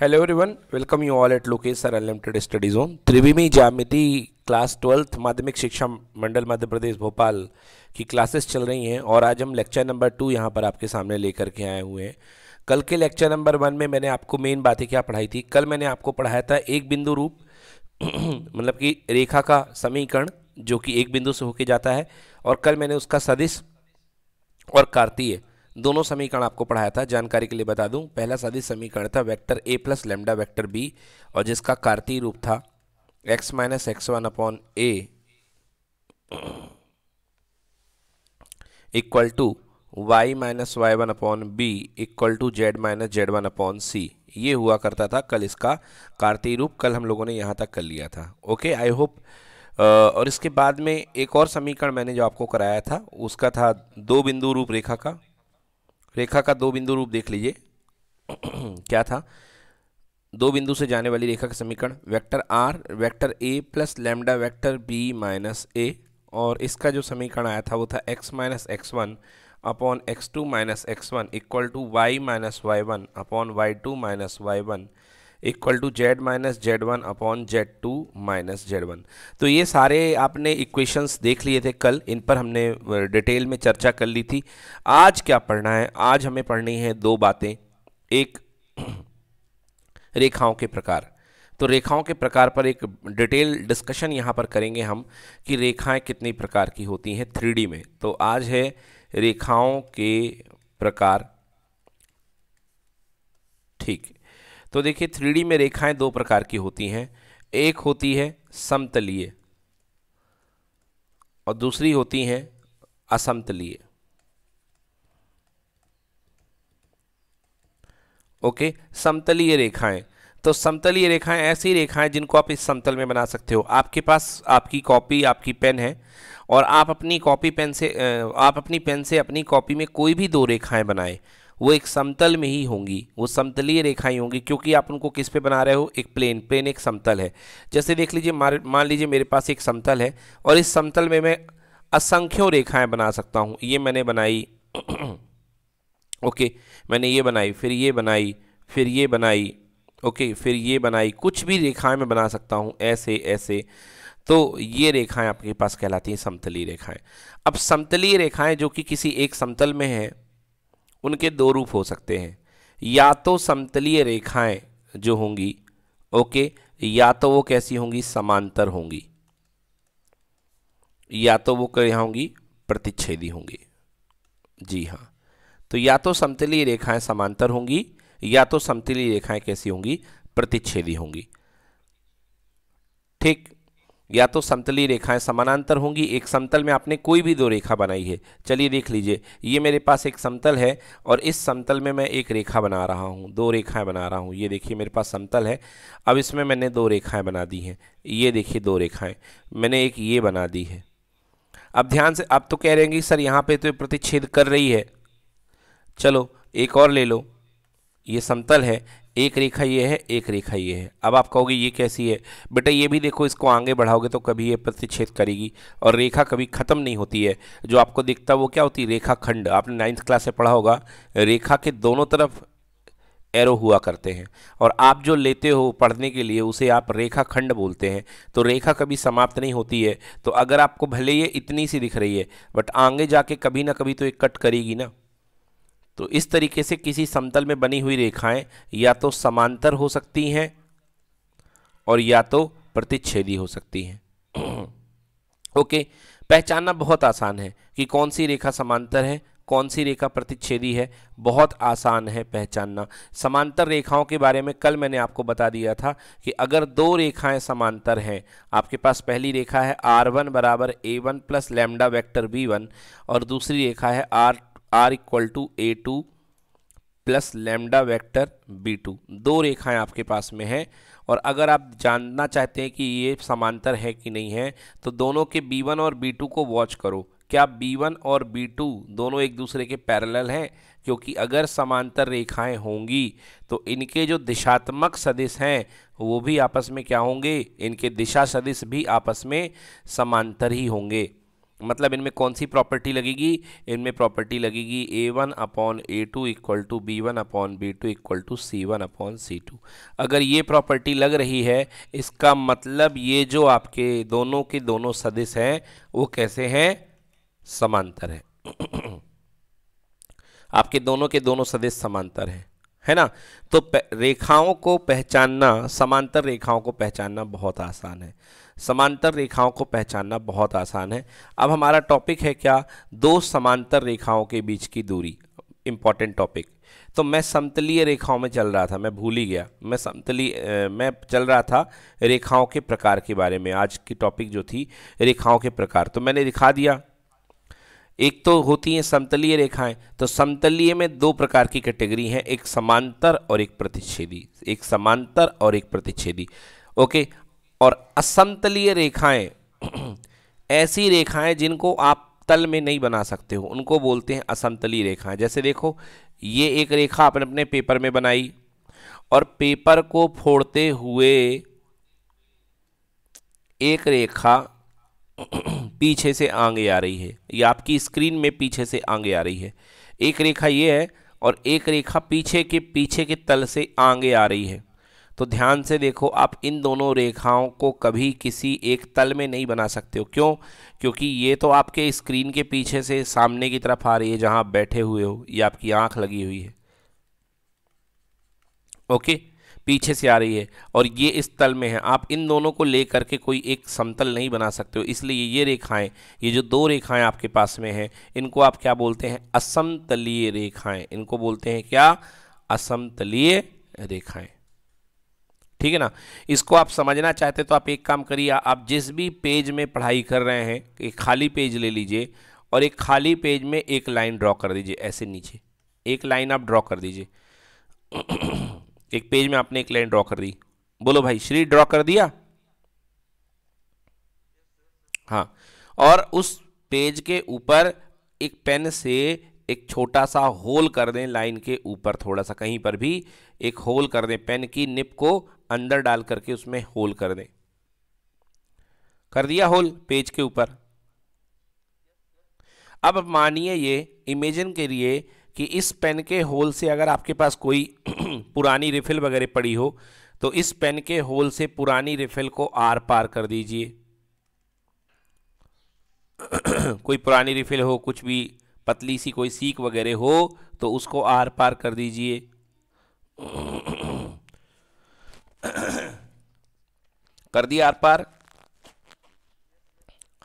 hello everyone welcome you all at लोकेसर unlimited study zone त्रिवेमी जामिति क्लास ट्वेल्थ माध्यमिक शिक्षा मंडल मध्य प्रदेश भोपाल की क्लासेस चल रही हैं और आज हम लेक्चर नंबर टू यहाँ पर आपके सामने लेकर के आए हुए हैं कल के लेक्चर नंबर वन में मैंने आपको मेन बातें क्या पढ़ाई थी कल मैंने आपको पढ़ाया था एक बिंदु रूप मतलब कि रेखा का समीकरण जो कि एक बिंदु से होके जाता है और कल मैंने उसका सदिश और कार्तीय दोनों समीकरण आपको पढ़ाया था जानकारी के लिए बता दूं पहला सदी समीकरण था vector A plus lambda vector B और जिसका कार्तीय रूप था X minus X one upon A equal to Y minus Y one upon B equal to Z minus Z one upon C ये हुआ करता था कल इसका कार्तीय रूप कल हम लोगों ने यहाँ तक कर लिया था ओके आई होप और इसके बाद में एक और समीकरण मैंने जो आपको कराया था उसका था दो बिंदु रूप रेखा का रेखा का दो बिंदु रूप देख लीजिए क्या था दो बिंदु से जाने वाली रेखा का समीकरण vector R vector A plus lambda vector B minus A और इसका जो समीकरण आया था वो था X minus X one upon X two minus X one equal to Y minus Y one upon Y two minus Y one equal to Z minus Z one upon Z two minus Z one तो ये सारे आपने equations देख लिए थे कल इन पर हमने डिटेल में चर्चा कर ली थी आज क्या पढ़ना है आज हमें पढ़नी है दो बातें एक रेखाओं के प्रकार तो रेखाओं के प्रकार पर एक डिटेल डिस्कशन यहाँ पर करेंगे हम कि रेखाएं कितनी प्रकार की होती हैं थ्री में तो आज है रेखाओं के प्रकार ठीक तो देखिए थ्री में रेखाएं दो प्रकार की होती हैं एक होती है समतलीय और दूसरी होती हैं असमतलीय ओके समतलीय रेखाएं तो समतलीय रेखाएं ऐसी रेखाएं जिनको आप इस समतल में बना सकते हो आपके पास आपकी कॉपी आपकी पेन है और आप अपनी कॉपी पेन से आप अपनी पेन से अपनी कॉपी में कोई भी दो रेखाएं बनाएं वो एक समतल में ही होंगी वो समतलीय रेखाएं होंगी क्योंकि आप उनको किस पे बना रहे हो एक प्लेन प्लेन एक समतल है जैसे देख लीजिए मान लीजिए मेरे पास एक समतल है और इस समतल में मैं असंख्यों रेखाएं बना सकता हूँ ये मैंने बनाई ओके मैंने ये बनाई फिर ये बनाई फिर ये बनाई ओके फिर ये बनाई कुछ भी रेखाएँ मैं बना सकता हूँ ऐसे ऐसे तो ये रेखाएं आपके पास कहलाती हैं समतलीय रेखाएं अब समतलीय रेखाएं जो कि किसी एक समतल में हैं उनके दो रूप हो सकते हैं या तो समतलीय रेखाएं जो होंगी ओके या तो वो कैसी होंगी समांतर होंगी या तो वो क्या होंगी प्रतिच्छेदी होंगी जी हाँ तो या तो समतलीय रेखाएं समांतर होंगी या तो समतलीय रेखाएं कैसी होंगी प्रतिच्छेदी होंगी ठीक या तो समतली रेखाएं समानांतर होंगी एक समतल में आपने कोई भी दो रेखा बनाई है चलिए देख लीजिए ये मेरे पास एक समतल है और इस समतल में मैं एक रेखा बना रहा हूँ दो रेखाएं बना रहा हूँ ये देखिए मेरे पास समतल है अब इसमें मैंने दो रेखाएं बना दी हैं ये देखिए दो रेखाएँ मैंने एक ये बना दी है अब ध्यान से आप तो कह रहे हैं कि सर यहाँ पर तो प्रतिच्छेद कर रही है चलो एक और ले लो ये समतल है एक रेखा ये है एक रेखा ये है अब आप कहोगे ये कैसी है बेटा ये भी देखो इसको आगे बढ़ाओगे तो कभी ये प्रतिच्छेद करेगी और रेखा कभी ख़त्म नहीं होती है जो आपको दिखता है वो क्या होती है रेखा खंड आपने नाइन्थ क्लास से पढ़ा होगा रेखा के दोनों तरफ एरो हुआ करते हैं और आप जो लेते हो पढ़ने के लिए उसे आप रेखा खंड बोलते हैं तो रेखा कभी समाप्त नहीं होती है तो अगर आपको भले ये इतनी सी दिख रही है बट आगे जाके कभी ना कभी तो एक कट करेगी ना तो इस तरीके से किसी समतल में बनी हुई रेखाएं या तो समांतर हो सकती हैं और या तो प्रतिच्छेदी हो सकती हैं ओके पहचानना बहुत आसान है कि कौन सी रेखा समांतर है कौन सी रेखा प्रतिच्छेदी है बहुत आसान है पहचानना समांतर रेखाओं के बारे में कल मैंने आपको बता दिया था कि अगर दो रेखाएं समांतर हैं आपके पास पहली रेखा है आर वन बराबर A one plus lambda vector B one और दूसरी रेखा है R R equal to A two plus lambda vector B two दो रेखाएं आपके पास में हैं और अगर आप जानना चाहते हैं कि ये समांतर है कि नहीं है तो दोनों के बी वन और बी टू को वॉच करो क्या बी वन और बी टू दोनों एक दूसरे के पैरेलल हैं क्योंकि अगर समांतर रेखाएं होंगी तो इनके जो दिशात्मक सदिश हैं वो भी आपस में क्या होंगे इनके दिशा सदिश भी आपस में समांतर ही होंगे मतलब इनमें कौन सी प्रॉपर्टी लगेगी इनमें प्रॉपर्टी लगेगी A one upon A two equal to B one upon B two equal to C one upon C two अगर ये प्रॉपर्टी लग रही है इसका मतलब ये जो आपके दोनों के दोनों सदस्य हैं वो कैसे हैं समांतर हैं आपके दोनों के दोनों सदस्य समांतर हैं है ना तो रेखाओं को पहचानना समांतर रेखाओं को पहचानना बहुत आसान है समांतर रेखाओं को पहचानना बहुत आसान है अब हमारा टॉपिक है क्या दो समांतर रेखाओं के बीच की दूरी इम्पॉर्टेंट टॉपिक तो मैं समतलीय रेखाओं में चल रहा था मैं भूल ही गया मैं समतलीय मैं चल रहा था रेखाओं के प्रकार के बारे में आज की टॉपिक जो थी रेखाओं के प्रकार तो मैंने दिखा दिया एक तो होती हैं समतलीय रेखाएं तो समतलीय में दो प्रकार की कैटेगरी हैं एक समांतर और एक प्रतिच्छेदी एक समांतर और एक प्रतिच्छेदी ओके और असंतलीय रेखाएं ऐसी रेखाएं जिनको आप तल में नहीं बना सकते हो उनको बोलते हैं असमतली रेखाएं जैसे देखो ये एक रेखा आपने अपने पेपर में बनाई और पेपर को फोड़ते हुए एक रेखा पीछे से आगे आ रही है या आपकी स्क्रीन में पीछे से आगे आ रही है एक रेखा ये है और एक रेखा पीछे के पीछे के तल से आगे आ रही है तो ध्यान से देखो आप इन दोनों रेखाओं को कभी किसी एक तल में नहीं बना सकते हो क्यों क्योंकि ये तो आपके स्क्रीन के पीछे से सामने की तरफ आ रही है जहाँ आप बैठे हुए हो ये आपकी आँख लगी हुई है ओके पीछे से आ रही है और ये इस तल में है आप इन दोनों को लेकर के कोई एक समतल नहीं बना सकते हो इसलिए ये रेखाएं ये जो दो रेखाएं आपके पास में हैं इनको आप क्या बोलते हैं असमतलीय रेखाएं इनको बोलते हैं क्या असमतलीय रेखाएं ठीक है ना इसको आप समझना चाहते तो आप एक काम करिए आप जिस भी पेज में पढ़ाई कर रहे हैं एक खाली पेज ले लीजिए और एक खाली पेज में एक लाइन ड्रॉ कर दीजिए ऐसे नीचे एक लाइन आप ड्रॉ कर दीजिए एक पेज में आपने एक लाइन ड्रॉ कर दी बोलो भाई श्री ड्रॉ कर दिया हाँ और उस पेज के ऊपर एक पेन से एक छोटा सा होल कर दें लाइन के ऊपर थोड़ा सा कहीं पर भी एक होल कर दें पेन की निप को अंदर डाल करके उसमें होल कर दें कर दिया होल पेज के ऊपर अब मानिए ये इमेजिन के लिए कि इस पेन के होल से अगर आपके पास कोई पुरानी रिफिल वगैरह पड़ी हो तो इस पेन के होल से पुरानी रिफिल को आर पार कर दीजिए कोई पुरानी रिफिल हो कुछ भी पतली सी कोई सीख वगैरह हो तो उसको आर पार कर दीजिए कर दिया आर पार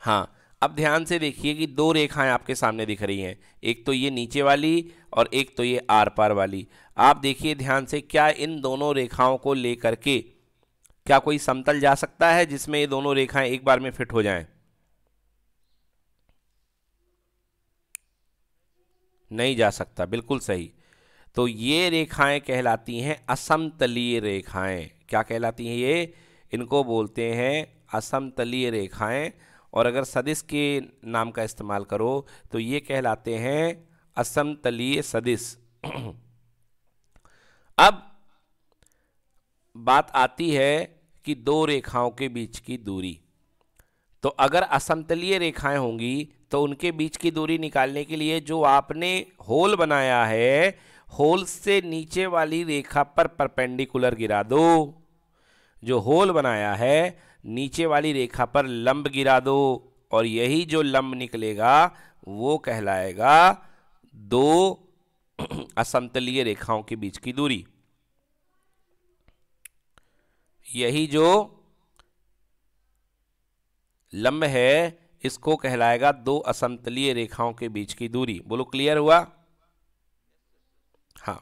हाँ अब ध्यान से देखिए कि दो रेखाएं आपके सामने दिख रही हैं एक तो ये नीचे वाली और एक तो ये आर पार वाली आप देखिए ध्यान से क्या इन दोनों रेखाओं को लेकर के क्या कोई समतल जा सकता है जिसमें ये दोनों रेखाएं एक बार में फिट हो जाएं नहीं जा सकता बिल्कुल सही तो ये रेखाएं कहलाती हैं असमतलीय रेखाएं क्या कहलाती हैं ये इनको बोलते हैं असमतलीय रेखाएं और अगर सदिश के नाम का इस्तेमाल करो तो ये कहलाते हैं असमतलीय सदिश अब बात आती है कि दो रेखाओं के बीच की दूरी तो अगर असमतलीय रेखाएं होंगी तो उनके बीच की दूरी निकालने के लिए जो आपने होल बनाया है होल से नीचे वाली रेखा पर परपेंडिकुलर गिरा दो जो होल बनाया है नीचे वाली रेखा पर लंब गिरा दो और यही जो लंब निकलेगा वो कहलाएगा दो असमतलीय रेखाओं के बीच की दूरी यही जो लंब है इसको कहलाएगा दो असमतलीय रेखाओं के बीच की दूरी बोलो क्लियर हुआ हाँ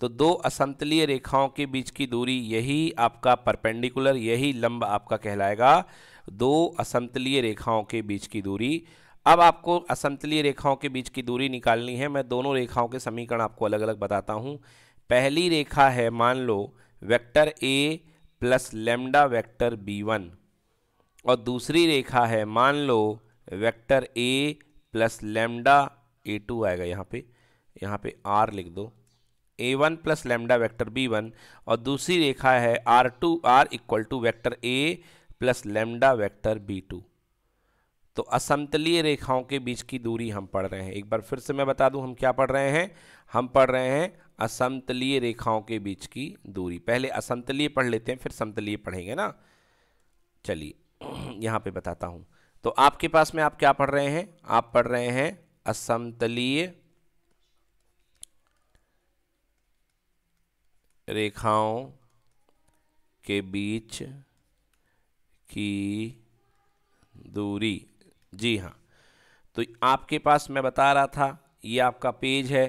तो दो असंतलीय रेखाओं के बीच की दूरी यही आपका परपेंडिकुलर यही लंब आपका कहलाएगा दो असंतलीय रेखाओं के बीच की दूरी अब आपको असंतलीय रेखाओं के बीच की दूरी निकालनी है मैं दोनों रेखाओं के समीकरण आपको अलग अलग बताता हूँ पहली रेखा है मान लो vector A plus lambda vector B one और दूसरी रेखा है मान लो vector A plus lambda A two आएगा यहाँ पे यहाँ पे आर लिख दो A one plus lambda vector B one और दूसरी रेखा है R two R equal to vector A plus lambda vector B two तो असमतलीय रेखाओं के बीच की दूरी हम पढ़ रहे हैं एक बार फिर से मैं बता दूं हम क्या पढ़ रहे हैं हम पढ़ रहे हैं असमतलीय रेखाओं के बीच की दूरी पहले असमतलीय पढ़ लेते हैं फिर समतलीय पढ़ेंगे ना चलिए यहाँ पे बताता हूँ तो आपके पास में आप क्या पढ़ रहे हैं आप पढ़ रहे हैं असमतलीय रेखाओं के बीच की दूरी जी हाँ तो आपके पास मैं बता रहा था ये आपका पेज है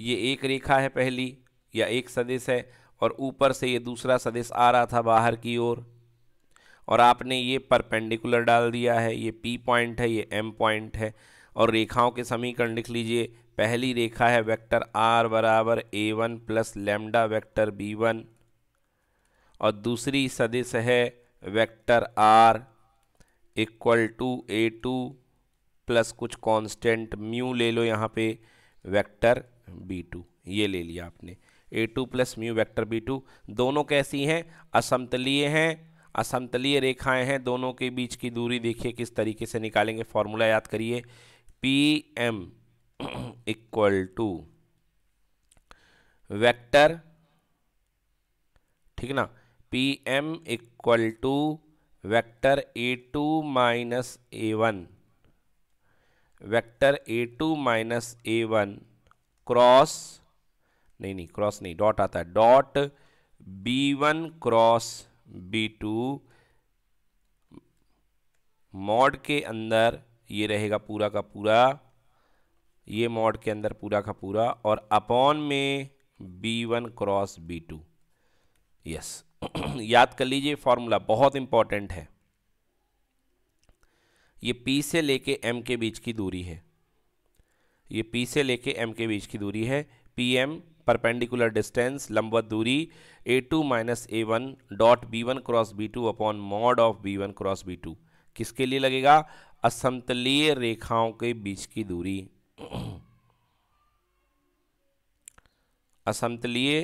ये एक रेखा है पहली या एक सदिश है और ऊपर से ये दूसरा सदिश आ रहा था बाहर की ओर और, और आपने ये परपेंडिकुलर डाल दिया है ये पी पॉइंट है ये एम पॉइंट है और रेखाओं के समीकरण लिख लीजिए पहली रेखा है वेक्टर आर बराबर A one plus lambda vector B one और दूसरी सदिश है vector R equal to A two plus कुछ कांस्टेंट म्यू ले लो यहाँ पे वेक्टर बी टू ये ले लिया आपने A two plus mu vector B two दोनों कैसी हैं असमतलीय हैं असमतलीय रेखाएं हैं दोनों के बीच की दूरी देखिए किस तरीके से निकालेंगे फॉर्मूला याद करिए P M equal to vector ठीक ना P M equal to vector A two minus A one vector A two minus A one cross नहीं नहीं क्रॉस नहीं डॉट आता है dot B one cross B two mod के अंदर ये रहेगा पूरा का पूरा ये मॉड के अंदर पूरा का पूरा और अपॉन में B one cross B two yes याद कर लीजिए फॉर्मूला बहुत इंपॉर्टेंट है ये पी से लेके एम के बीच की दूरी है ये पी से लेके एम के बीच की दूरी है पी एम परपेंडिकुलर डिस्टेंस लंबवत दूरी A two minus A one dot B one cross B two upon mod of B one cross B two किसके लिए लगेगा असमतलीय रेखाओं के बीच की दूरी असमतलीय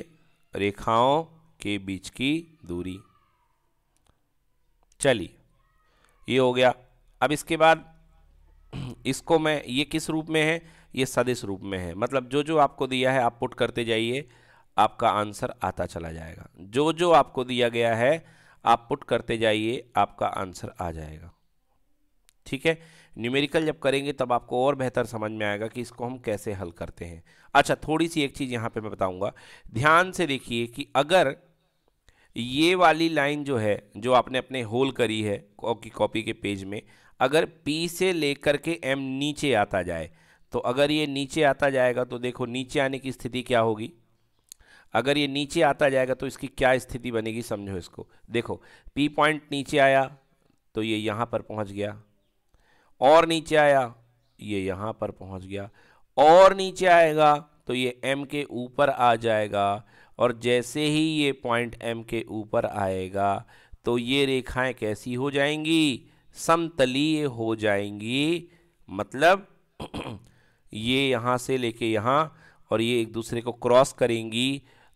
रेखाओं के बीच की दूरी चलिए ये हो गया अब इसके बाद इसको मैं ये किस रूप में है ये सदिश रूप में है मतलब जो जो आपको दिया है आप पुट करते जाइए आपका आंसर आता चला जाएगा जो जो आपको दिया गया है आप पुट करते जाइए आपका आंसर आ जाएगा ठीक है न्यूमेरिकल जब करेंगे तब आपको और बेहतर समझ में आएगा कि इसको हम कैसे हल करते हैं अच्छा थोड़ी सी एक चीज़ यहाँ पे मैं बताऊँगा ध्यान से देखिए कि अगर ये वाली लाइन जो है जो आपने अपने होल करी है की कॉपी के पेज में अगर पी से लेकर के एम नीचे आता जाए तो अगर ये नीचे आता जाएगा तो देखो नीचे आने की स्थिति क्या होगी अगर ये नीचे आता जाएगा तो इसकी क्या स्थिति बनेगी समझो इसको देखो पी पॉइंट नीचे आया तो ये यहाँ पर पहुँच गया और नीचे आया ये यहाँ पर पहुँच गया और नीचे आएगा तो ये एम के ऊपर आ जाएगा और जैसे ही ये पॉइंट एम के ऊपर आएगा तो ये रेखाएं कैसी हो जाएंगी समतलीय हो जाएंगी मतलब ये यहाँ से लेके यहाँ और ये एक दूसरे को क्रॉस करेंगी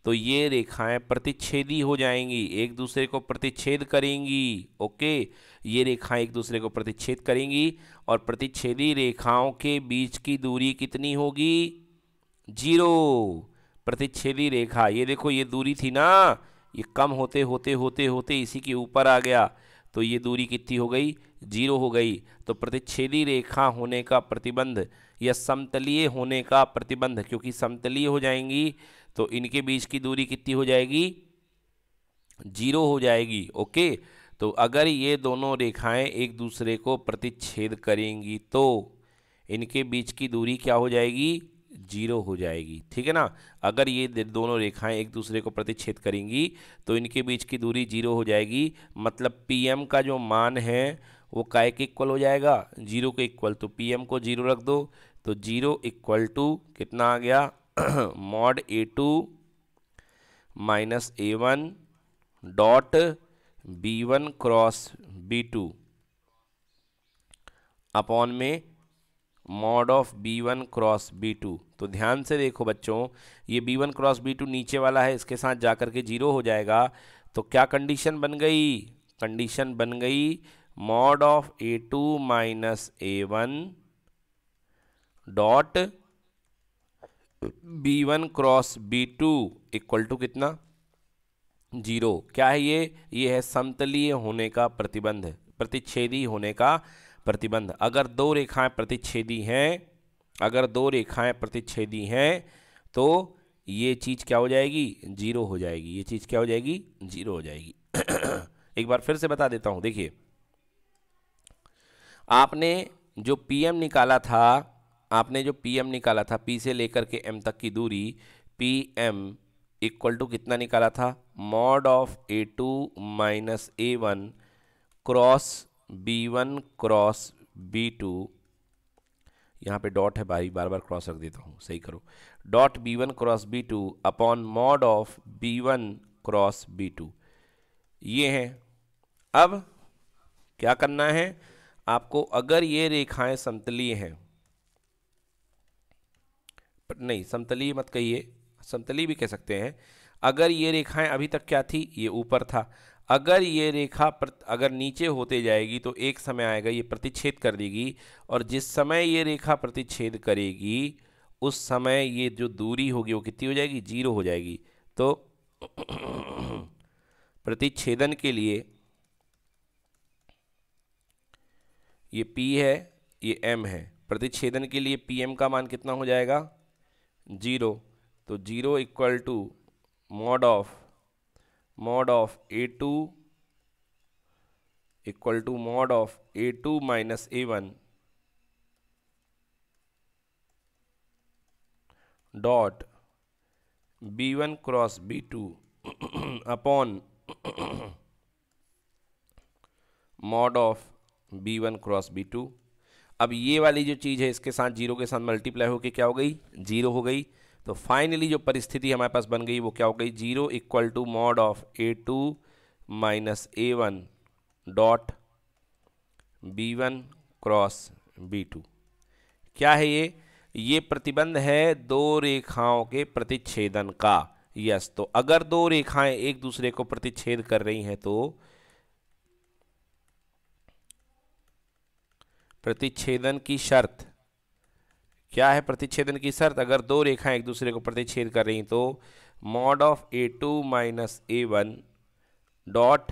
तो ये रेखाएं प्रतिच्छेदी हो जाएंगी एक दूसरे को प्रतिच्छेद करेंगी ओके ये रेखाएं एक दूसरे को प्रतिच्छेद करेंगी और प्रतिच्छेदी रेखाओं के बीच की दूरी कितनी होगी जीरो प्रतिच्छेदी रेखा ये देखो ये दूरी थी ना ये कम होते होते होते होते इसी के ऊपर आ गया तो ये दूरी कितनी हो गई जीरो हो गई तो प्रतिच्छेदी रेखा होने का प्रतिबंध या समतलीय होने का प्रतिबंध क्योंकि समतलीय हो जाएंगी तो इनके बीच की दूरी कितनी हो जाएगी जीरो हो जाएगी ओके तो अगर ये दोनों रेखाएं एक दूसरे को प्रतिच्छेद करेंगी तो इनके बीच की दूरी क्या हो जाएगी जीरो हो जाएगी ठीक है ना अगर ये दोनों रेखाएं एक दूसरे को प्रतिच्छेद करेंगी तो इनके बीच की दूरी जीरो हो जाएगी मतलब पीएम का जो मान है वो काय के इक्वल हो जाएगा जीरो के इक्वल तो पीएम को जीरो रख दो तो जीरो इक्वल टू कितना आ गया mod A two minus A one dot B one cross B two upon में mod of B one cross B two तो ध्यान से देखो बच्चों ये B one cross B two नीचे वाला है इसके साथ जाकर के जीरो हो जाएगा तो क्या कंडीशन बन गई कंडीशन बन गई mod of A two minus A one dot B one cross B two equal to कितना जीरो क्या है ये ये है समतलीय होने का प्रतिबंध प्रतिच्छेदी होने का प्रतिबंध अगर दो रेखाएं प्रतिच्छेदी हैं अगर दो रेखाएं प्रतिच्छेदी हैं तो ये चीज़ क्या हो जाएगी जीरो हो जाएगी ये चीज़ क्या हो जाएगी जीरो हो जाएगी एक बार फिर से बता देता हूँ देखिए आपने जो पीएम निकाला था आपने जो पी एम निकाला था पी से लेकर के एम तक की दूरी पी एम इक्वल टू कितना निकाला था mod of A two minus A one cross B one cross B two यहाँ पे डॉट है भाई बार बार क्रॉस रख देता हूँ सही करो dot B one cross B two upon mod of B one cross B two ये हैं अब क्या करना है आपको अगर ये रेखाएं समतलीय हैं नहीं समतली मत कहिए समतली भी कह सकते हैं अगर ये रेखाएं अभी तक क्या थी ये ऊपर था अगर ये रेखा प्र, अगर नीचे होते जाएगी तो एक समय आएगा ये प्रतिच्छेद कर देगी और जिस समय ये रेखा प्रतिच्छेद करेगी उस समय ये जो दूरी होगी वो कितनी हो जाएगी जीरो हो जाएगी तो प्रतिच्छेदन के लिए ये P है ये M है प्रतिच्छेदन के लिए पी एम का मान कितना हो जाएगा जीरो तो zero equal to mod of mod of A two equal to mod of A two minus A one dot B one cross B two upon mod of B one cross B two अब ये वाली जो चीज़ है इसके साथ zero के साथ multiply होकर क्या हो गई जीरो हो गई तो फाइनली जो परिस्थिति हमारे पास बन गई वो क्या हो गई zero equal to mod of A two minus A one dot B one cross B two क्या है ये ये प्रतिबंध है दो रेखाओं के प्रतिच्छेदन का यस तो अगर दो रेखाएं एक दूसरे को प्रतिच्छेद कर रही हैं तो प्रतिच्छेदन की शर्त क्या है प्रतिच्छेदन की शर्त अगर दो रेखाएं एक दूसरे को प्रतिच्छेद कर रही तो mod of A two minus A one dot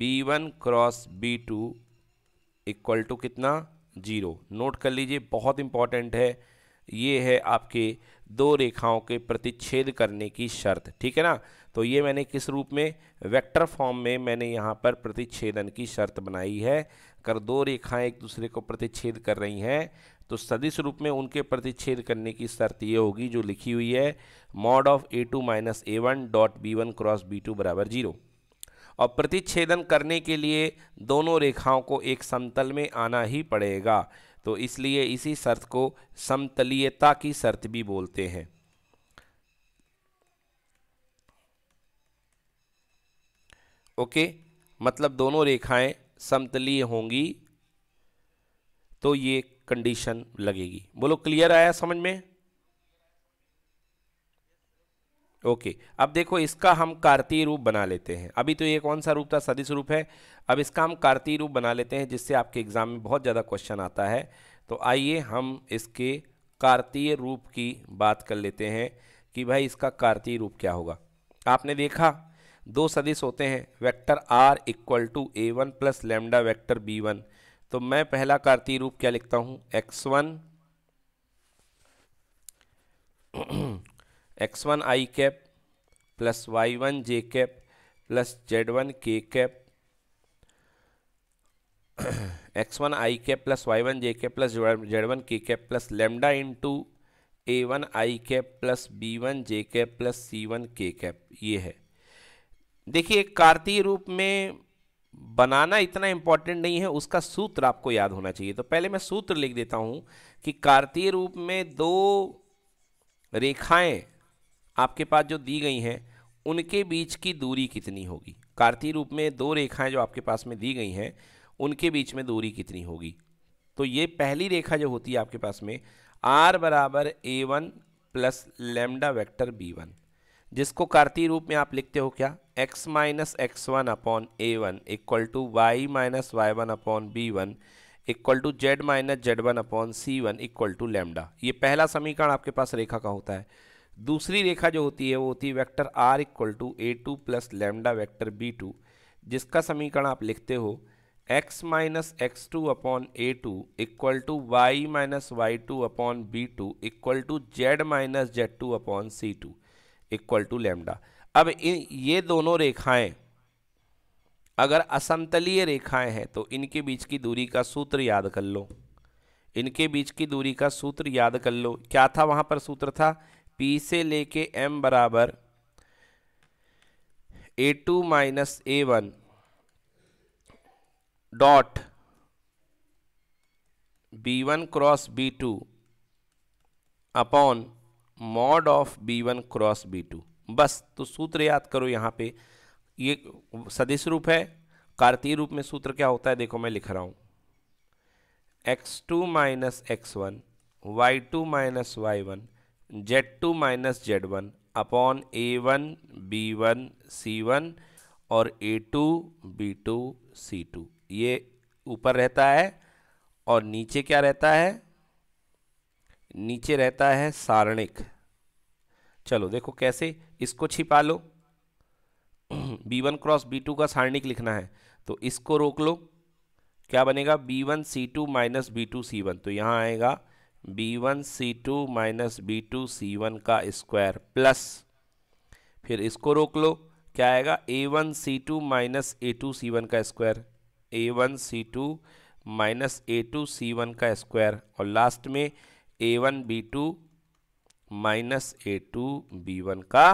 B one cross B two equal to कितना जीरो नोट कर लीजिए बहुत इंपॉर्टेंट है ये है आपके दो रेखाओं के प्रतिच्छेद करने की शर्त ठीक है ना तो ये मैंने किस रूप में वेक्टर फॉर्म में मैंने यहाँ पर प्रतिच्छेदन की शर्त बनाई है कर दो रेखाएं एक दूसरे को प्रतिच्छेद कर रही हैं तो सदिश रूप में उनके प्रतिच्छेद करने की शर्त ये होगी जो लिखी हुई है mod of A two minus A one dot B one cross B two बराबर जीरो और प्रतिच्छेदन करने के लिए दोनों रेखाओं को एक समतल में आना ही पड़ेगा तो इसलिए इसी शर्त को समतलीयता की शर्त भी बोलते हैं ओके मतलब दोनों रेखाएं समतलीय होंगी तो ये कंडीशन लगेगी बोलो क्लियर आया समझ में ओके अब देखो इसका हम कार्तीय रूप बना लेते हैं अभी तो ये कौन सा रूप था सदिश रूप है अब इसका हम कार्तीय रूप बना लेते हैं जिससे आपके एग्जाम में बहुत ज़्यादा क्वेश्चन आता है तो आइए हम इसके कार्तीय रूप की बात कर लेते हैं कि भाई इसका कार्तीय रूप क्या होगा आपने देखा दो सदिश होते हैं vector R equal to A one plus lambda vector B one तो मैं पहला कार्तीय रूप क्या लिखता हूँ X one X one I cap plus Y one J cap plus Z one K cap X one I cap plus Y one J cap plus Z one K cap plus lambda into A one I cap plus B one J cap plus C one K cap ये है देखिए कार्तीय रूप में बनाना इतना important नहीं है उसका सूत्र आपको याद होना चाहिए तो पहले मैं सूत्र लिख देता हूँ कि कार्तीय रूप में दो रेखाएं आपके पास जो दी गई हैं उनके बीच की दूरी कितनी होगी कार्तीय रूप में दो रेखाएं जो आपके पास में दी गई हैं उनके बीच में दूरी कितनी होगी तो ये पहली रेखा जो होती है आपके पास में आर बराबर A one plus lambda vector B one जिसको कार्तीय रूप में आप लिखते हो क्या x minus X one upon A one equal to Y minus Y one upon B one equal to Z minus Z one upon C one equal to lambda ये पहला समीकरण आपके पास रेखा का होता है दूसरी रेखा जो होती है वो होती है vector R equal to A two plus lambda vector B two जिसका समीकरण आप लिखते हो x minus X two upon A two equal to Y minus Y two upon B two equal to Z minus Z two upon C two equal to lambda अब इन ये दोनों रेखाएं अगर असंतलीय रेखाएं हैं तो इनके बीच की दूरी का सूत्र याद कर लो इनके बीच की दूरी का सूत्र याद कर लो क्या था वहाँ पर सूत्र था पी से लेके एम बराबर A two minus A one dot B one cross B two upon mod of B one cross B two बस तो सूत्र याद करो यहाँ पे ये सदिश रूप है कार्तीय रूप में सूत्र क्या होता है देखो मैं लिख रहा हूँ X two minus X one Y two minus Y one Z two minus Z one upon A one B one C one और A two B two C two ये ऊपर रहता है और नीचे क्या रहता है नीचे रहता है सारणिक चलो देखो कैसे इसको छिपा लो B one cross B two का सारणिक लिखना है तो इसको रोक लो क्या बनेगा B one C two minus B two C one तो यहाँ आएगा B one C two minus B two C one का स्क्वायर प्लस फिर इसको रोक लो क्या आएगा A one C two minus A two C one का square A one C two minus A two C one का स्क्वायर और लास्ट में A one B two minus A two B one का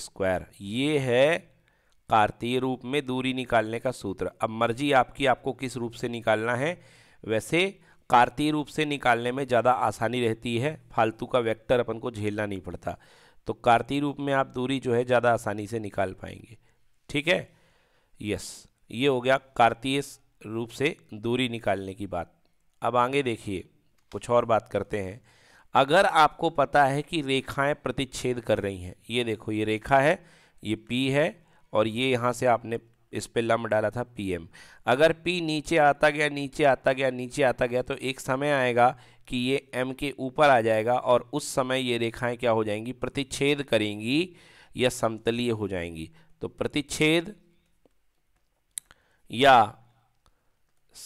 स्क्वायर ये है कार्तीय रूप में दूरी निकालने का सूत्र अब मर्जी आपकी आपको किस रूप से निकालना है वैसे कार्तीय रूप से निकालने में ज़्यादा आसानी रहती है फालतू का वेक्टर अपन को झेलना नहीं पड़ता तो कार्तीय रूप में आप दूरी जो है ज़्यादा आसानी से निकाल पाएंगे ठीक है यस ये हो गया कार्तीय रूप से दूरी निकालने की बात अब आगे देखिए कुछ और बात करते हैं अगर आपको पता है कि रेखाएं प्रतिच्छेद कर रही हैं ये देखो ये रेखा है ये पी है और ये यहाँ से आपने इस पर लम्ब डाला था पी एम अगर पी नीचे आता गया नीचे आता गया नीचे आता गया तो एक समय आएगा कि ये एम के ऊपर आ जाएगा और उस समय ये रेखाएं क्या हो जाएंगी प्रतिच्छेद करेंगी या समतलीय हो जाएंगी तो प्रतिच्छेद या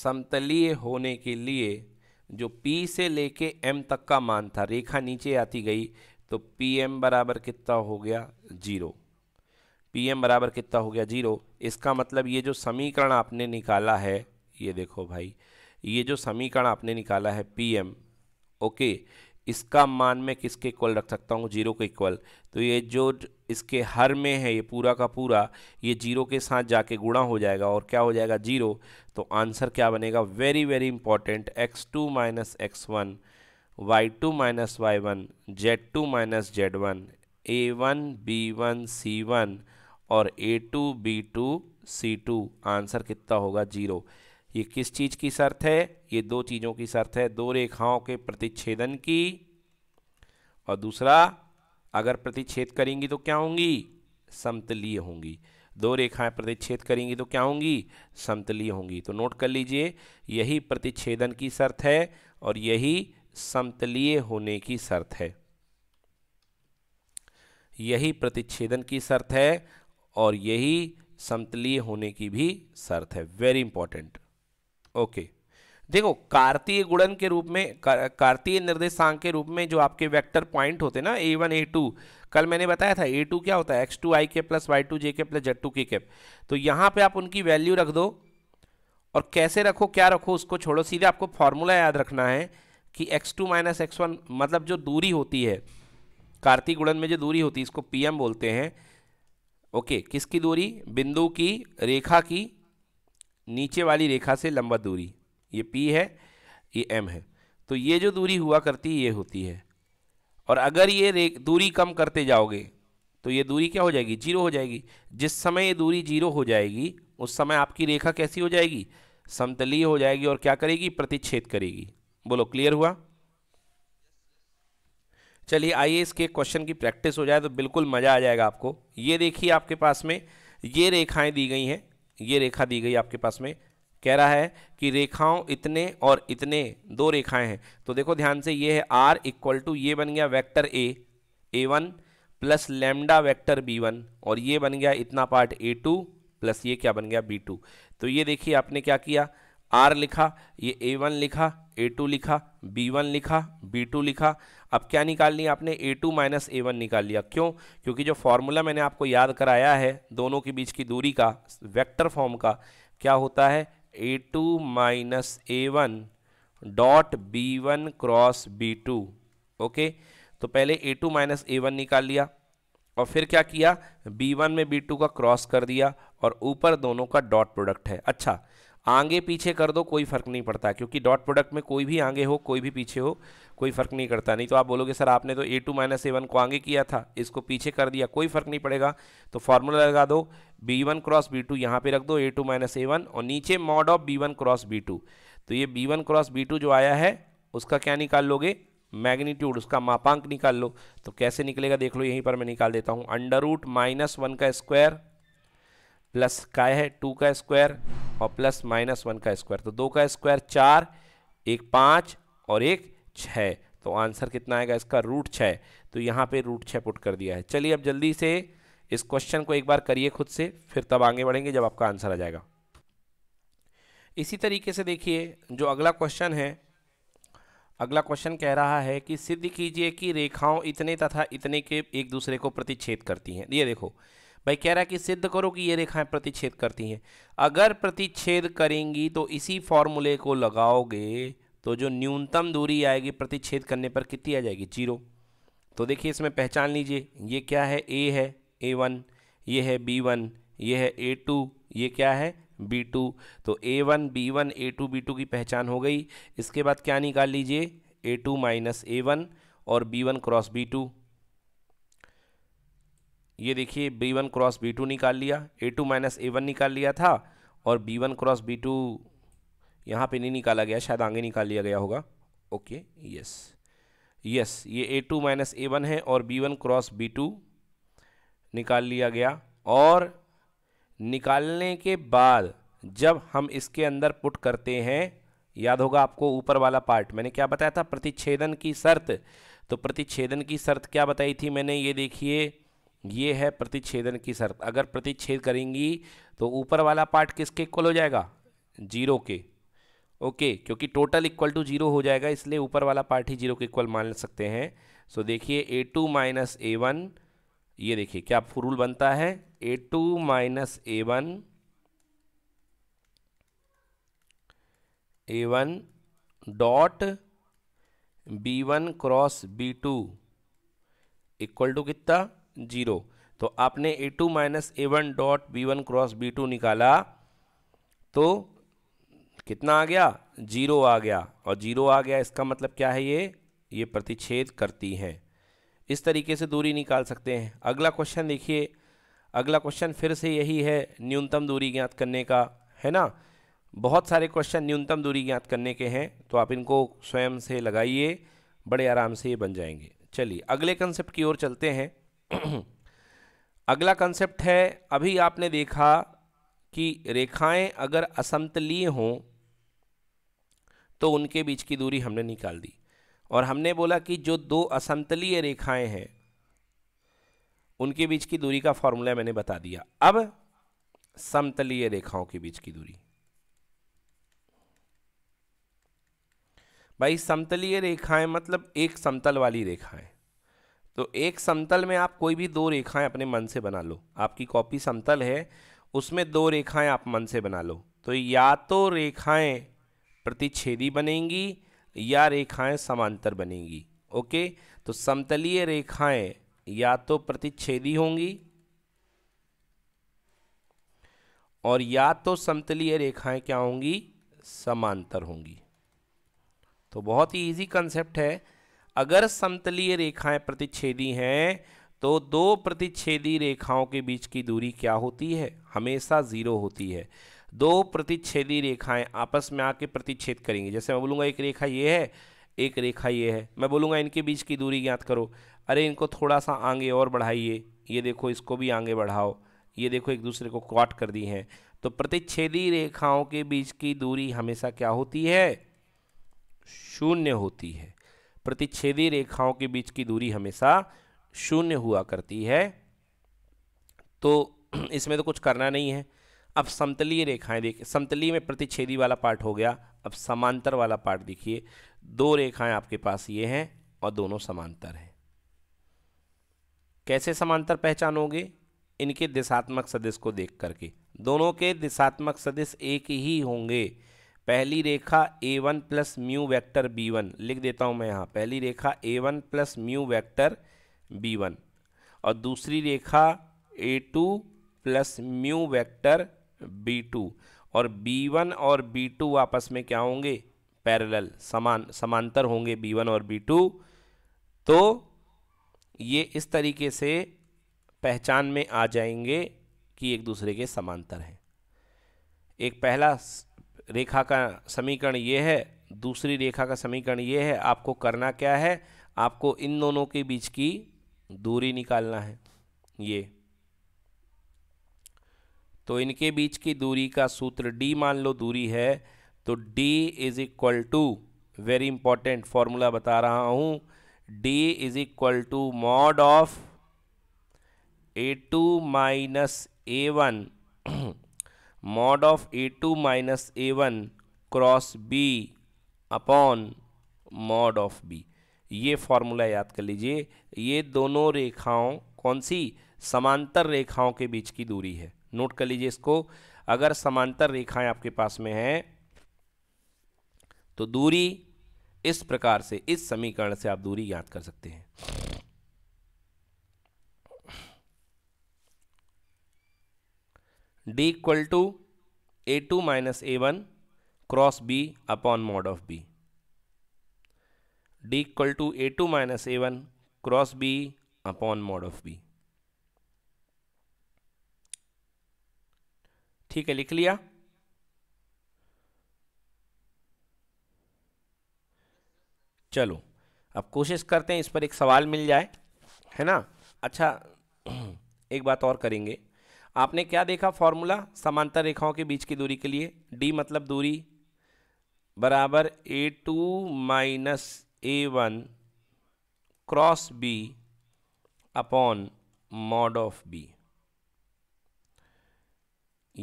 समतलीय होने के लिए जो P से लेके M तक का मान था रेखा नीचे आती गई तो पी एम बराबर कितना हो गया जीरो पी एम बराबर कितना हो गया जीरो इसका मतलब ये जो समीकरण आपने निकाला है ये देखो भाई ये जो समीकरण आपने निकाला है पी एम ओके इसका मान मैं किसके इक्वल रख सकता हूँ जीरो के इक्वल तो ये जो इसके हर में है ये पूरा का पूरा ये जीरो के साथ जाके गुणा हो जाएगा और क्या हो जाएगा जीरो तो आंसर क्या बनेगा very very important X two minus X one Y two minus Y one Z two minus Z one A one B one C one और A two B two C two answer कितना होगा zero ये किस चीज़ की शर्त है ये दो चीज़ों की शर्त है दो रेखाओं के प्रतिच्छेदन की और दूसरा अगर प्रतिच्छेद करेंगी तो क्या होंगी समतलीय होंगी दो रेखाएं प्रतिच्छेद करेंगी तो क्या होंगी समतलीय होंगी तो नोट कर लीजिए यही प्रतिच्छेदन की शर्त है और यही समतलीय होने की शर्त है यही प्रतिच्छेदन की शर्त है और यही समतलीय होने की भी शर्त है वेरी इंपॉर्टेंट ओके देखो कार्तीय गुणन के रूप में का, कार्तीय निर्देशांक के रूप में जो आपके वेक्टर पॉइंट होते ना ए वन ए टू कल मैंने बताया था ए टू क्या होता है x to I K plus Y two J K plus Z two K cap तो यहाँ पे आप उनकी वैल्यू रख दो और कैसे रखो क्या रखो उसको छोड़ो सीधे आपको फॉर्मूला याद रखना है कि X two minus X one मतलब जो दूरी होती है कार्तिक गुणन में जो दूरी होती है इसको पीएम बोलते हैं ओके किसकी दूरी बिंदु की रेखा की नीचे वाली रेखा से लंबा दूरी ये पी है ये एम है तो ये जो दूरी हुआ करती है ये होती है और अगर ये दूरी कम करते जाओगे तो ये दूरी क्या हो जाएगी जीरो हो जाएगी जिस समय ये दूरी जीरो हो जाएगी उस समय आपकी रेखा कैसी हो जाएगी समतलीय हो जाएगी और क्या करेगी प्रतिच्छेद करेगी बोलो क्लियर हुआ चलिए आइए इसके क्वेश्चन की प्रैक्टिस हो जाए तो बिल्कुल मज़ा आ जाएगा आपको ये देखिए आपके पास में ये रेखाएं दी गई हैं ये रेखा दी गई आपके पास में कह रहा है कि रेखाओं इतने और इतने दो रेखाएं हैं तो देखो ध्यान से ये है आर इक्वल टू ये बन गया vector A A one plus lambda vector B one और ये बन गया इतना पार्ट ए टू प्लस ये क्या बन गया बी टू तो ये देखिए आपने क्या किया आर लिखा ये ए वन लिखा ए टू लिखा बी वन लिखा बी टू लिखा अब क्या निकाल लिया आपने A two minus A one निकाल लिया क्यों क्योंकि जो फॉर्मूला मैंने आपको याद कराया है दोनों के बीच की दूरी का वेक्टर फॉर्म का क्या होता है A two minus A one dot B one cross B two okay तो पहले A two minus A one निकाल लिया और फिर क्या किया बी वन में बी टू का क्रॉस कर दिया और ऊपर दोनों का डॉट प्रोडक्ट है अच्छा आगे पीछे कर दो कोई फ़र्क नहीं पड़ता क्योंकि डॉट प्रोडक्ट में कोई भी आगे हो कोई भी पीछे हो कोई फ़र्क नहीं करता नहीं तो आप बोलोगे सर आपने तो A two minus A one को आगे किया था इसको पीछे कर दिया कोई फ़र्क नहीं पड़ेगा तो फॉर्मूला लगा दो B one cross B two यहाँ पर रख दो A two minus A one और नीचे mod of B one cross B two तो ये B one cross B two जो आया है उसका क्या निकाल लोगे मैग्नीट्यूड उसका मापांक निकाल लो तो कैसे निकलेगा देख लो यहीं पर मैं निकाल देता हूँ अंडर रूट माइनस वन का स्क्वायर प्लस का है टू का स्क्वायर और प्लस माइनस वन का स्क्वायर तो दो का स्क्वायर चार एक पाँच और एक छः तो आंसर कितना आएगा इसका रूट छः तो यहाँ पे रूट छः पुट कर दिया है चलिए अब जल्दी से इस क्वेश्चन को एक बार करिए खुद से फिर तब आगे बढ़ेंगे जब आपका आंसर आ जाएगा इसी तरीके से देखिए जो अगला क्वेश्चन है अगला क्वेश्चन कह रहा है कि सिद्ध कीजिए कि रेखाओं इतने तथा इतने के एक दूसरे को प्रतिच्छेद करती हैं ये देखो भाई कह रहा है कि सिद्ध करो कि ये रेखाएं प्रतिच्छेद करती हैं अगर प्रतिच्छेद करेंगी तो इसी फॉर्मूले को लगाओगे तो जो न्यूनतम दूरी आएगी प्रतिच्छेद करने पर कितनी आ जाएगी जीरो तो देखिए इसमें पहचान लीजिए ये क्या है ए है ए वन ये है बी वन ये है ए टू ये क्या है बी टू तो A one B one A two B two की पहचान हो गई इसके बाद क्या निकाल लीजिए A two minus A one और B one cross B two ये देखिए B one cross B two निकाल लिया A two minus A one निकाल लिया था और B one cross B two यहाँ पर नहीं निकाला गया शायद आगे निकाल लिया गया होगा ओके यस यस ये A two minus A one है और B one cross B two निकाल लिया गया और निकालने के बाद जब हम इसके अंदर पुट करते हैं याद होगा आपको ऊपर वाला पार्ट मैंने क्या बताया था प्रतिच्छेदन की शर्त तो प्रतिच्छेदन की शर्त क्या बताई थी मैंने ये देखिए ये है प्रतिच्छेदन की शर्त अगर प्रतिच्छेद करेंगी तो ऊपर वाला पार्ट किसके इक्वल हो जाएगा जीरो के ओके क्योंकि टोटल इक्वल टू जीरो हो जाएगा इसलिए ऊपर वाला पार्ट ही जीरो के इक्वल मान सकते हैं सो देखिए A two minus A one ये देखिए क्या रूल बनता है A two minus A one A one dot B one cross B two equal to कितना जीरो तो आपने A two minus A one dot B one cross B two निकाला तो कितना आ गया जीरो आ गया और जीरो आ गया इसका मतलब क्या है ये ये प्रतिच्छेद करती हैं इस तरीके से दूरी निकाल सकते हैं अगला क्वेश्चन देखिए अगला क्वेश्चन फिर से यही है न्यूनतम दूरी ज्ञात करने का है ना बहुत सारे क्वेश्चन न्यूनतम दूरी ज्ञात करने के हैं तो आप इनको स्वयं से लगाइए बड़े आराम से ये बन जाएंगे चलिए अगले कंसेप्ट की ओर चलते हैं अगला कंसेप्ट है अभी आपने देखा कि रेखाएं अगर असमतलीय हों तो उनके बीच की दूरी हमने निकाल दी और हमने बोला कि जो दो असमतलीय रेखाएं हैं उनके बीच की दूरी का फॉर्मूला मैंने बता दिया अब समतलीय रेखाओं के बीच की दूरी भाई समतलीय रेखाएं मतलब एक समतल वाली रेखाएं तो एक समतल में आप कोई भी दो रेखाएं अपने मन से बना लो आपकी कॉपी समतल है उसमें दो रेखाएं आप मन से बना लो तो या तो रेखाएं प्रतिच्छेदी बनेंगी या रेखाएं समांतर बनेंगी ओके तो समतलीय रेखाएं या तो प्रतिच्छेदी होंगी और या तो समतलीय रेखाएं क्या होंगी समांतर होंगी तो बहुत ही इजी कंसेप्ट है अगर समतलीय रेखाएं प्रतिच्छेदी हैं तो दो प्रतिच्छेदी रेखाओं के बीच की दूरी क्या होती है हमेशा ज़ीरो होती है दो प्रतिच्छेदी रेखाएं आपस में आके प्रतिच्छेद करेंगी जैसे मैं बोलूँगा एक रेखा ये है एक रेखा ये है मैं बोलूँगा इनके बीच की दूरी ज्ञात करो अरे इनको थोड़ा सा आगे और बढ़ाइए ये देखो इसको भी आगे बढ़ाओ ये देखो एक दूसरे को क्वाट कर दी हैं तो प्रतिच्छेदी रेखाओं के बीच की दूरी हमेशा क्या होती है शून्य होती है प्रतिच्छेदी रेखाओं के बीच की दूरी हमेशा शून्य हुआ करती है तो इसमें तो कुछ करना नहीं है अब समतलीय रेखाएं देखिए समतली में प्रतिच्छेदी वाला पार्ट हो गया अब समांतर वाला पार्ट देखिए दो रेखाएं आपके पास ये हैं और दोनों समांतर हैं कैसे समांतर पहचानोगे इनके दिशात्मक सदिश को देख करके दोनों के दिशात्मक सदिश एक ही होंगे पहली रेखा A one plus mu vector B one लिख देता हूँ मैं यहाँ पहली रेखा A one plus mu vector B one और दूसरी रेखा A two plus mu vector B two और बी वन और बी टू आपस में क्या होंगे पैरल समान समांतर होंगे बी वन और बी टू तो ये इस तरीके से पहचान में आ जाएंगे कि एक दूसरे के समांतर हैं एक पहला रेखा का समीकरण ये है दूसरी रेखा का समीकरण ये है आपको करना क्या है आपको इन दोनों के बीच की दूरी निकालना है ये तो इनके बीच की दूरी का सूत्र डी मान लो दूरी है तो D is equal to very important formula बता रहा हूँ D is equal to mod of A two minus A one mod of A two minus A one cross B upon mod of B ये formula याद कर लीजिए ये दोनों रेखाओं कौन सी समांतर रेखाओं के बीच की दूरी है नोट कर लीजिए इसको अगर समांतर रेखाएं आपके पास में हैं तो दूरी इस प्रकार से इस समीकरण से आप दूरी याद कर सकते हैं D equal to A two minus A one cross B upon mod of B D equal to A two minus A one cross B upon mod of B ठीक है लिख लिया चलो अब कोशिश करते हैं इस पर एक सवाल मिल जाए है ना अच्छा एक बात और करेंगे आपने क्या देखा फॉर्मूला समांतर रेखाओं के बीच की दूरी के लिए डी मतलब दूरी बराबर A two minus A one cross B upon mod of B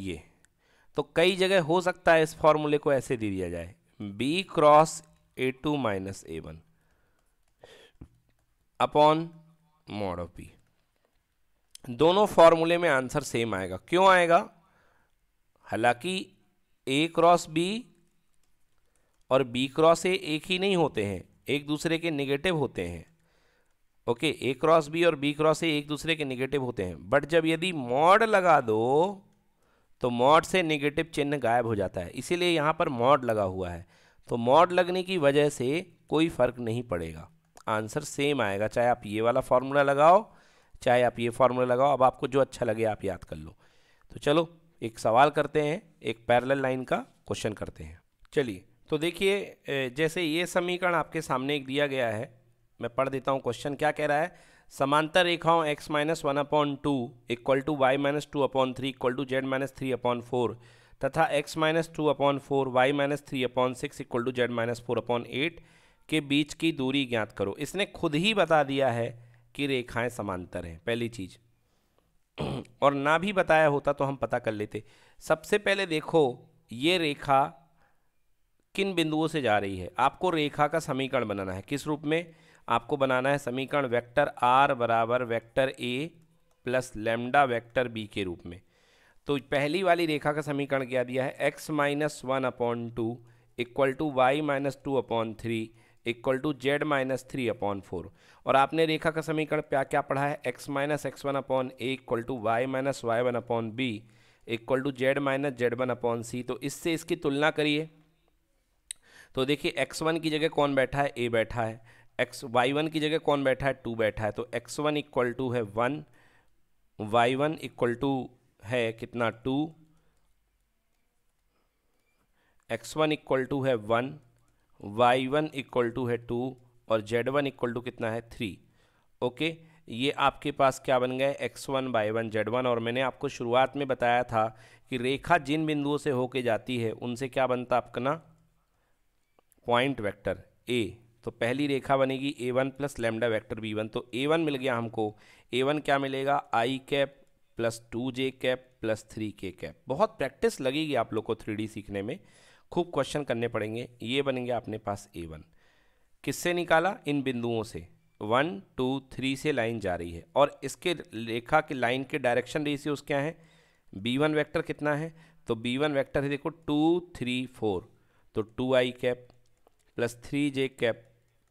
ये तो कई जगह हो सकता है इस फॉर्मूले को ऐसे दे दिया जाए B cross A two minus A one upon mod of B दोनों फॉर्मूले में आंसर सेम आएगा क्यों आएगा हालांकि ए क्रॉस बी और बी क्रॉस ए एक ही नहीं होते हैं एक दूसरे के निगेटिव होते हैं ओके ए क्रॉस बी और बी क्रॉस ए एक दूसरे के निगेटिव होते हैं बट जब यदि मॉड लगा दो तो मॉड से निगेटिव चिन्ह गायब हो जाता है इसीलिए यहाँ पर मॉड लगा हुआ है तो मॉड लगने की वजह से कोई फर्क नहीं पड़ेगा आंसर सेम आएगा चाहे आप ये वाला फॉर्मूला लगाओ चाहे आप ये फार्मूला लगाओ अब आपको जो अच्छा लगे आप याद कर लो तो चलो एक सवाल करते हैं एक पैरेलल लाइन का क्वेश्चन करते हैं चलिए तो देखिए जैसे ये समीकरण आपके सामने एक दिया गया है मैं पढ़ देता हूँ क्वेश्चन क्या कह रहा है समांतर रेखाओं x minus one upon two equal to Y minus two upon three equal to Z minus three upon four तथा x minus two upon four Y minus three upon six equal to Z minus four upon eight के बीच की दूरी ज्ञात करो इसने खुद ही बता दिया है की रेखाएं समांतर हैं पहली चीज़ और ना भी बताया होता तो हम पता कर लेते सबसे पहले देखो ये रेखा किन बिंदुओं से जा रही है आपको रेखा का समीकरण बनाना है किस रूप में आपको बनाना है समीकरण वेक्टर आर बराबर vector A plus lambda vector B के रूप में तो पहली वाली रेखा का समीकरण क्या दिया है X minus one upon two equal to Y minus two upon three equal to Z minus three upon four और आपने रेखा का समीकरण क्या क्या पढ़ा है X minus X one upon A equal to Y minus Y one upon B equal to Z minus Z one upon C तो इससे इसकी तुलना करिए तो देखिए एक्स वन की जगह कौन बैठा है ए बैठा है एक्स वाई वन की जगह कौन बैठा है टू बैठा है तो एक्स वन इक्वल टू है one Y one equal to है कितना two X one equal to है one Y one equal to है टू और जेड वन इक्वल टू कितना है थ्री ओके ये आपके पास क्या बन गए X one by one Z one और मैंने आपको शुरुआत में बताया था कि रेखा जिन बिंदुओं से होके जाती है उनसे क्या बनता आपका ना पॉइंट वेक्टर ए तो पहली रेखा बनेगी A one plus lambda vector B one तो ए वन मिल गया हमको ए वन क्या मिलेगा I cap plus two J cap plus three K cap बहुत प्रैक्टिस लगेगी आप लोग को थ्री सीखने में खूब क्वेश्चन करने पड़ेंगे ये बनेंगे अपने पास ए वन किससे निकाला इन बिंदुओं से वन टू थ्री से लाइन जा रही है और इसके रेखा के लाइन के डायरेक्शन रेशियोज क्या है बी वन वैक्टर कितना है तो बी वन वैक्टर है देखो टू थ्री फोर तो two I cap plus three J cap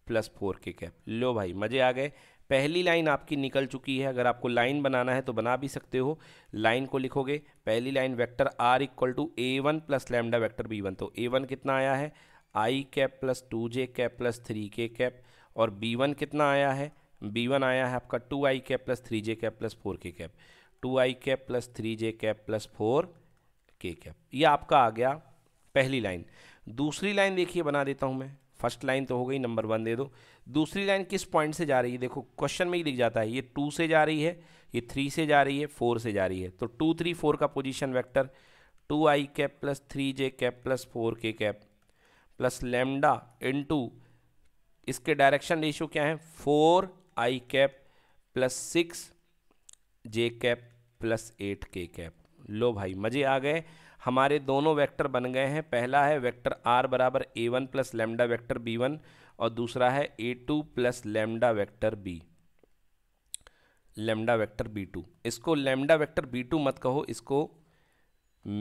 plus four K cap लो भाई मज़े आ गए पहली लाइन आपकी निकल चुकी है अगर आपको लाइन बनाना है तो बना भी सकते हो लाइन को लिखोगे पहली line vector R equal to A one plus lambda vector B one तो ए वन कितना आया है I cap plus two J cap plus three K cap और बी वन कितना आया है बी वन आया है आपका two I cap plus three J cap plus four K cap two I cap plus three J cap plus four K cap ये आपका आ गया पहली लाइन दूसरी लाइन देखिए बना देता हूँ मैं फर्स्ट लाइन तो हो गई नंबर वन दे दो दूसरी लाइन किस पॉइंट से जा रही है देखो क्वेश्चन में ही लिख जाता है ये टू से जा रही है ये थ्री से जा रही है फोर से जा रही है तो टू थ्री फोर का position vector two I cap plus three J cap plus four K cap plus lambda into इसके डायरेक्शन रेशो क्या है four I cap plus six J cap plus eight K cap लो भाई मज़े आ गए हमारे दोनों वेक्टर बन गए हैं पहला है वेक्टर आर बराबर A one plus lambda vector B one और दूसरा है A two plus lambda vector B lambda vector B two इसको लेमडा वैक्टर बी टू मत कहो इसको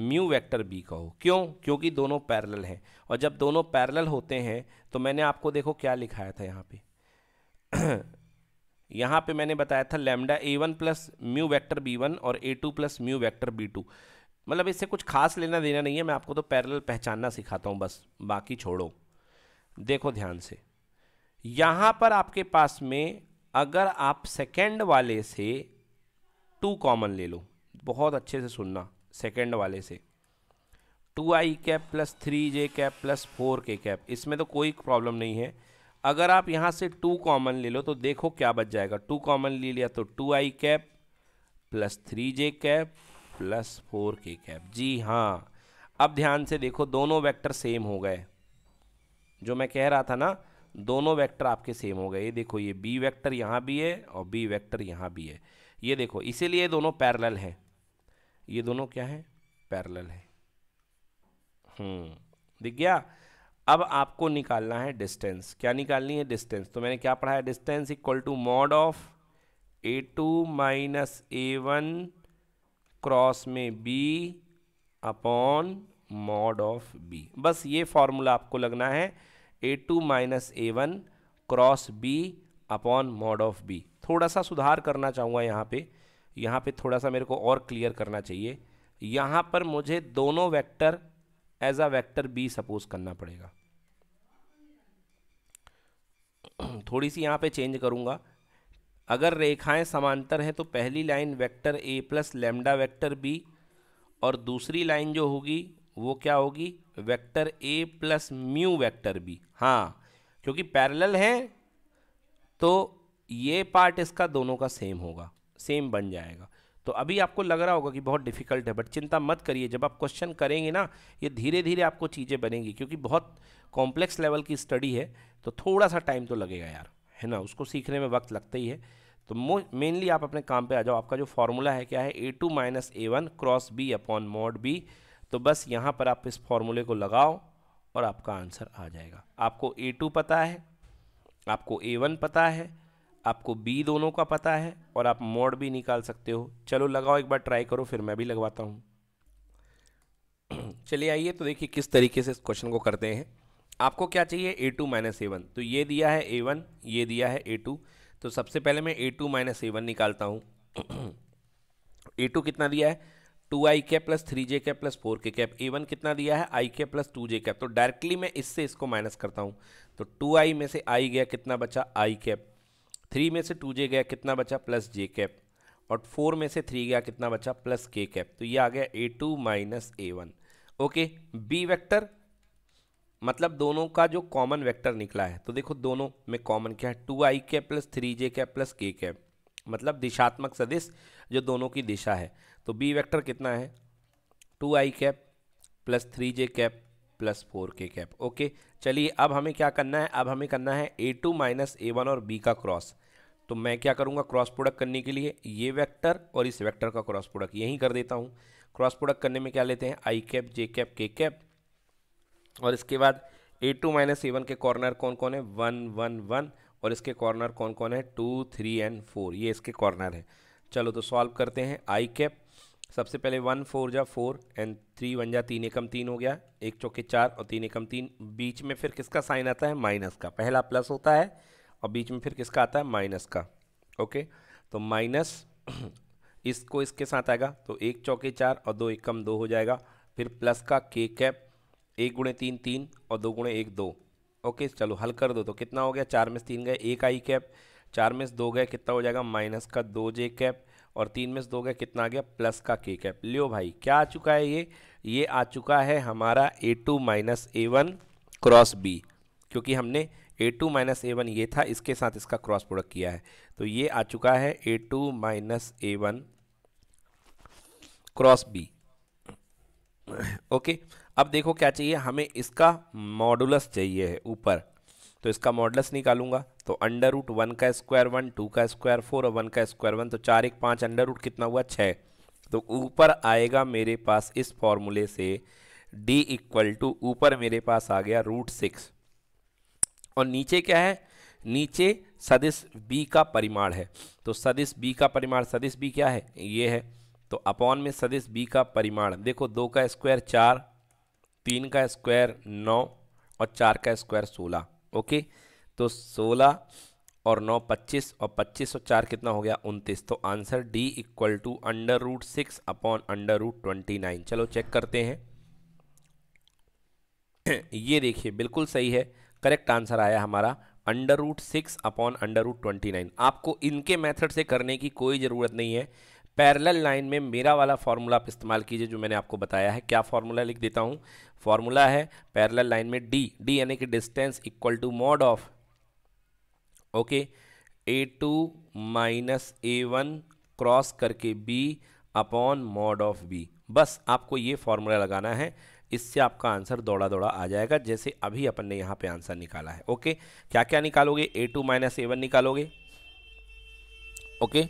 म्यू वेक्टर बी कहो क्यों क्योंकि दोनों पैरेलल हैं और जब दोनों पैरेलल होते हैं तो मैंने आपको देखो क्या लिखाया था यहाँ पे यहाँ पे मैंने बताया था lambda A one plus mu vector B one और A two plus mu vector B two मतलब इससे कुछ खास लेना देना नहीं है मैं आपको तो पैरेलल पहचानना सिखाता हूँ बस बाकी छोड़ो देखो ध्यान से यहाँ पर आपके पास में अगर आप सेकेंड वाले से टू कॉमन ले लो बहुत अच्छे से सुनना सेकेंड वाले से two I cap plus three J cap plus four K cap इसमें तो कोई प्रॉब्लम नहीं है अगर आप यहाँ से टू कॉमन ले लो तो देखो क्या बच जाएगा टू कॉमन ले लिया तो two I cap plus three J cap plus four K cap जी हाँ अब ध्यान से देखो दोनों वेक्टर सेम हो गए जो मैं कह रहा था ना दोनों वेक्टर आपके सेम हो गए ये देखो ये बी वेक्टर यहाँ भी है और बी वेक्टर यहाँ भी है ये देखो इसीलिए दोनों पैरेलल हैं ये दोनों क्या है पैरेलल है हम्म दिख गया अब आपको निकालना है डिस्टेंस क्या निकालनी है डिस्टेंस तो मैंने क्या पढ़ा है distance equal to mod of A two minus A one cross में B upon mod of B बस ये फॉर्मूला आपको लगना है A two minus A one cross B upon mod of B थोड़ा सा सुधार करना चाहूँगा यहाँ पे यहाँ पे थोड़ा सा मेरे को और क्लियर करना चाहिए यहाँ पर मुझे दोनों vector as a vector B suppose करना पड़ेगा थोड़ी सी यहाँ पे चेंज करूँगा अगर रेखाएं समांतर हैं तो पहली line vector A plus lambda vector B और दूसरी लाइन जो होगी वो क्या होगी vector A plus mu vector B हाँ क्योंकि पैरेलल हैं तो ये पार्ट इसका दोनों का सेम होगा सेम बन जाएगा तो अभी आपको लग रहा होगा कि बहुत डिफ़िकल्ट है बट चिंता मत करिए जब आप क्वेश्चन करेंगे ना ये धीरे धीरे आपको चीज़ें बनेंगी क्योंकि बहुत कॉम्प्लेक्स लेवल की स्टडी है तो थोड़ा सा टाइम तो लगेगा यार है ना उसको सीखने में वक्त लगता ही है तो मेनली आप अपने काम पे आ जाओ आपका जो फॉर्मूला है क्या है A two minus A one cross B upon mod B तो बस यहाँ पर आप इस फॉर्मूले को लगाओ और आपका आंसर आ जाएगा आपको ए टू पता है आपको ए वन पता है आपको बी दोनों का पता है और आप मॉड भी निकाल सकते हो चलो लगाओ एक बार ट्राई करो फिर मैं भी लगवाता हूँ चलिए आइए तो देखिए किस तरीके से इस क्वेश्चन को करते हैं आपको क्या चाहिए A two minus A one तो ये दिया है ए वन ये दिया है ए टू तो सबसे पहले मैं A two minus A one निकालता हूँ ए टू कितना दिया है two I cap plus three J cap plus four K cap A one कितना दिया है I K plus two J cap तो डायरेक्टली मैं इससे इसको माइनस करता हूँ तो टू आई में से आई गया कितना बचा आई कैप थ्री में से टू जे गया कितना बचा प्लस जे कैप और फोर में से थ्री गया कितना बचा प्लस के कैप तो ये आ गया A two minus A one okay B vector मतलब दोनों का जो कॉमन वेक्टर निकला है तो देखो दोनों में कॉमन क्या है two I cap plus three J cap plus K cap मतलब दिशात्मक सदिश जो दोनों की दिशा है तो बी वेक्टर कितना है two I cap plus three J cap plus four K cap okay चलिए अब हमें क्या करना है अब हमें करना है A two minus A one और बी का क्रॉस तो मैं क्या करूँगा क्रॉस प्रोडक्ट करने के लिए ये वेक्टर और इस वेक्टर का क्रॉस प्रोडक्ट यहीं कर देता हूँ क्रॉस प्रोडक्ट करने में क्या लेते हैं I cap J cap K cap और इसके बाद A two minus A one के कॉर्नर कौन कौन है वन वन वन और इसके कॉर्नर कौन कौन है टू थ्री एंड फोर ये इसके कॉर्नर है चलो तो सॉल्व करते हैं आई कैप सबसे पहले वन फोर जा फोर एंड थ्री वन जा तीन एकम तीन हो गया एक चौके चार और तीन एकम तीन बीच में फिर किसका साइन आता है माइनस का पहला प्लस होता है और बीच में फिर किसका आता है माइनस का ओके तो माइनस इसको इसके साथ आएगा तो एक चौके चार और दो एकम दो हो जाएगा फिर प्लस का के कैप एक गुणे तीन तीन और दो गुणे एक दो ओके चलो हल कर दो तो कितना हो गया चार में से तीन गए एक आई कैप चार में से दो गए कितना हो जाएगा माइनस का दो जे कैप और तीन में से दो गए कितना आ गया प्लस का के कैप लियो भाई क्या आ चुका है ये ये आ चुका है हमारा A two minus A one cross B क्योंकि हमने A two minus A one ये था इसके साथ इसका क्रॉस प्रोडक्ट किया है तो ये आ चुका है A two minus A one cross B okay अब देखो क्या चाहिए हमें इसका मॉडुलस चाहिए है ऊपर तो इसका मॉडलस निकालूंगा तो अंडर रूट वन का स्क्वायर वन टू का स्क्वायर फोर और वन का स्क्वायर वन तो चार एक पाँच अंडर रूट कितना हुआ छः तो ऊपर आएगा मेरे पास इस फॉर्मूले से d इक्वल टू ऊपर मेरे पास आ गया रूट सिक्स और नीचे क्या है नीचे सदिश b का परिमाण है तो सदिश b का परिमाण सदिश b क्या है ये है तो अपॉन में सदिश बी का परिमाण देखो दो का स्क्वायर चार तीन का स्क्वायर नौ और चार का स्क्वायर सोलह ओके तो सोलह और नौ पच्चीस और पच्चीस और चार कितना हो गया उनतीस तो answer D equal to under root six upon under root twenty nine चलो चेक करते हैं ये देखिए बिल्कुल सही है करेक्ट आंसर आया हमारा under root six upon under root twenty nine आपको इनके मेथड से करने की कोई ज़रूरत नहीं है पैरेलल लाइन में मेरा वाला फार्मूला आप इस्तेमाल कीजिए जो मैंने आपको बताया है क्या फार्मूला लिख देता हूँ फार्मूला है पैरेलल लाइन में डी डी यानी कि distance equal to mod of okay A two minus A one cross करके B upon mod of B बस आपको ये फार्मूला लगाना है इससे आपका आंसर दौड़ा दौड़ा आ जाएगा जैसे अभी अपन ने यहाँ पे आंसर निकाला है ओके क्या क्या निकालोगे A two minus A one निकालोगे ओके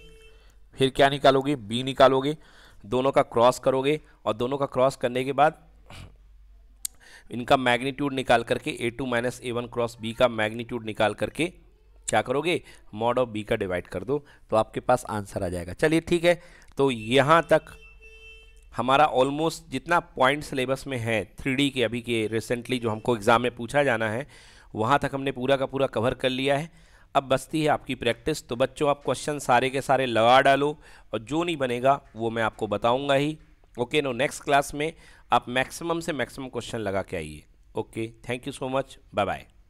फिर क्या निकालोगे बी निकालोगे दोनों का क्रॉस करोगे और दोनों का क्रॉस करने के बाद इनका मैग्नीट्यूड निकाल करके A two minus A one cross B का मैग्नीट्यूड निकाल करके क्या करोगे मॉड ऑफ बी का डिवाइड कर दो तो आपके पास आंसर आ जाएगा चलिए ठीक है तो यहाँ तक हमारा ऑलमोस्ट जितना पॉइंट सिलेबस में है थ्री के अभी के रिसेंटली जो हमको एग्ज़ाम में पूछा जाना है वहाँ तक हमने पूरा का पूरा कवर कर लिया है अब बसती है आपकी प्रैक्टिस तो बच्चों आप क्वेश्चन सारे के सारे लगा डालो और जो नहीं बनेगा वो मैं आपको बताऊंगा ही ओके नो नेक्स्ट क्लास में आप मैक्सिमम से मैक्सिमम क्वेश्चन लगा के आइए okay thank you so much bye bye